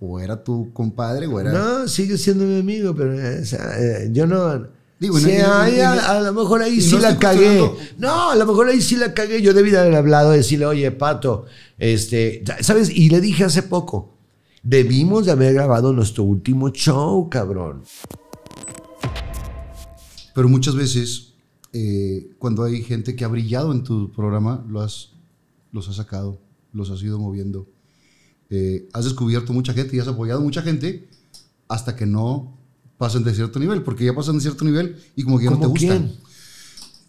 o era tu compadre o era... No, sigue siendo mi amigo, pero eh, eh, yo no... Digo, no, a, lo mejor ahí sí la cagué. No, a lo mejor ahí sí la cagué. Yo debí de haber hablado, decirle, oye, Pato, este, ¿sabes? Y le dije hace poco, debimos de haber grabado nuestro último show, cabrón. Pero muchas veces, eh, cuando hay gente que ha brillado en tu programa, lo los has sacado, los has ido moviendo. Eh, has descubierto mucha gente y has apoyado mucha gente hasta que no pasen de cierto nivel, porque ya pasan de cierto nivel y como que no te gustan.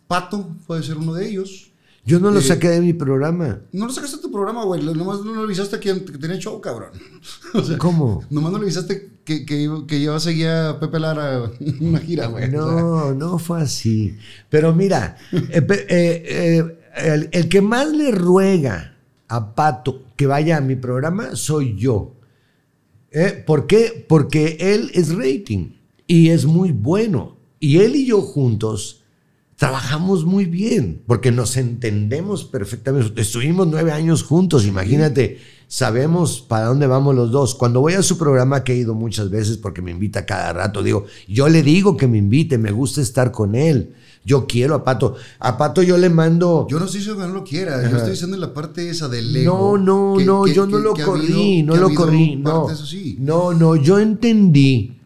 Pato puede ser uno de ellos. Yo no lo eh, saqué de mi programa. No lo sacaste de tu programa, güey. Nomás no le avisaste que, tenía show, cabrón. O ¿Cómo? Nomás no le avisaste que, que, que seguía a Pepe Lara una gira, güey. No, no fue así. Pero mira, eh, el que más le ruega que vaya a mi programa soy yo. ¿Eh? ¿Por qué? Porque él es rating y es muy bueno. Y él y yo juntos trabajamos muy bien porque nos entendemos perfectamente. Estuvimos nueve años juntos, imagínate sabemos para dónde vamos los dos. Cuando voy a su programa, que he ido muchas veces porque me invita cada rato, digo, yo le digo que me invite, me gusta estar con él. Yo quiero a Pato. A Pato yo le mando. Yo no sé si no lo quiera. Yo estoy diciendo la parte esa del ego. No, no, no. yo no lo corrí. no lo corrí. No. no, Yo entendí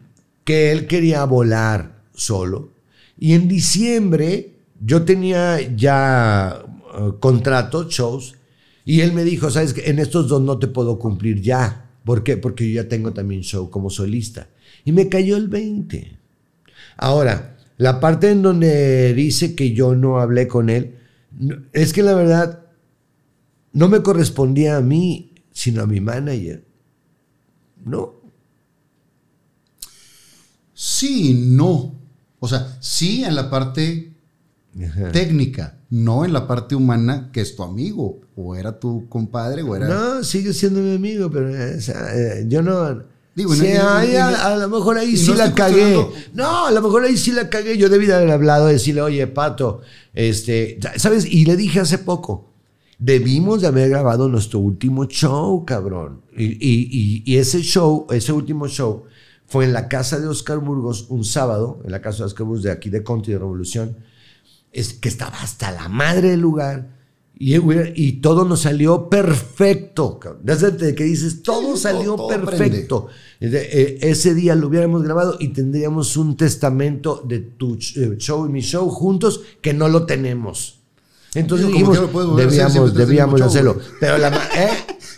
que él quería volar solo. Y en diciembre yo tenía ya eh, contrato shows y él me dijo, sabes, que en estos dos no te puedo cumplir ya. ¿Por qué? Porque yo ya tengo también show como solista. Y me cayó el 20. Ahora, la parte en donde dice que yo no hablé con él, es que la verdad no me correspondía a mí, sino a mi manager. ¿No? Sí, no. O sea, sí en la parte técnica, no en la parte humana que es tu amigo o era tu compadre o era... No, sigue siendo mi amigo, pero eh, yo no... Digo, no, a, lo mejor ahí sí la cagué. No, a lo mejor ahí sí la cagué. Yo debí haber hablado, decirle, oye, Pato, este, ¿sabes? Y le dije hace poco, debimos de haber grabado nuestro último show, cabrón. Y, ese show, ese último show, fue en la casa de Oscar Burgos un sábado, en la casa de Oscar Burgos de aquí de Conti de Revolución es que estaba hasta la madre del lugar. Y, y todo nos salió perfecto. Desde que dices, todo salió perfecto. Ese día lo hubiéramos grabado y tendríamos un testamento de tu show y mi show juntos que no lo tenemos. Entonces dijimos, lo debíamos, hacer, debíamos hacerlo. pero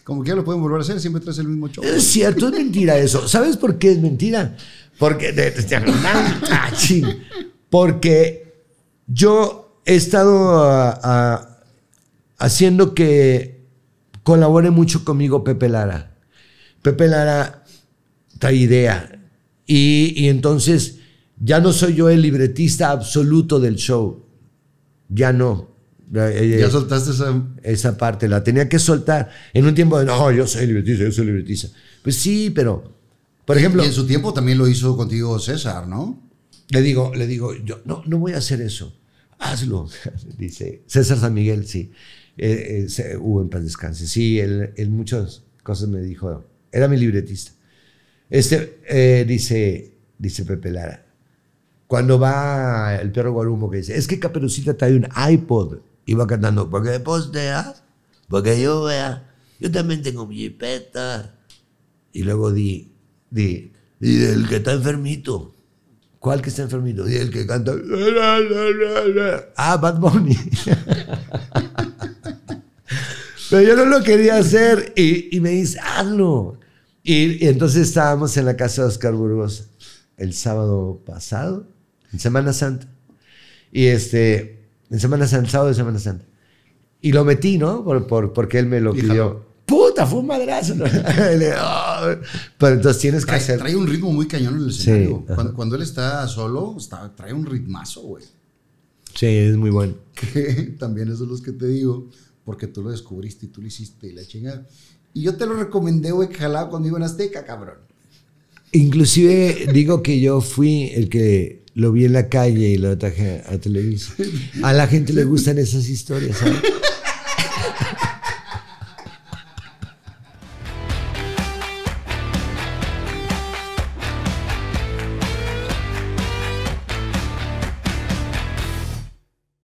Como que ya lo podemos volver a hacer, siempre traes el mismo show. Es cierto, es mentira eso. ¿Sabes por qué es mentira? Porque, de, porque yo he estado ah, ah, haciendo que colabore mucho conmigo Pepe Lara. Pepe Lara trae idea. Y, entonces ya no soy yo el libretista absoluto del show. Ya no. Eh, ya soltaste esa... esa parte, la tenía que soltar. En un tiempo de, no, yo soy libretista, yo soy libretista. Pues sí, pero, por ejemplo... en su tiempo también lo hizo contigo César, ¿no? Le digo, le digo, yo no, no voy a hacer eso hazlo, dice César San Miguel, sí. Eh, eh hubo en paz descanse. Sí, él, él, muchas cosas me dijo, era mi libretista. Este, eh, dice, dice Pepe Lara, cuando va el perro Guarumo que dice, es que Caperucita trae un iPod, y va cantando, porque después posteas, porque yo vea, yo también tengo mi Y luego di, di, y el que está enfermito. ¿Cuál que está enfermito? Y el que canta. Ah, Bad Bunny. Pero yo no lo quería hacer y, me dice, hazlo. Y, y, entonces estábamos en la casa de Oscar Burgos el sábado pasado, en Semana Santa. Y este, en Semana Santa, sábado de Semana Santa. Y lo metí, ¿no? Por, porque él me lo pidió puta, fue un madrazo. Pero entonces tienes que trae, hacer. Trae un ritmo muy cañón en el escenario. cuando, él está solo, trae un ritmazo, güey. Sí, es muy bueno. también esos son los que te digo, porque tú lo descubriste y tú lo hiciste y la chingada. Y yo te lo recomendé, güey, que jalaba iba en Azteca, cabrón. Inclusive digo que yo fui el que lo vi en la calle y lo traje a Televisa. A la gente le gustan esas historias, ¿sabes?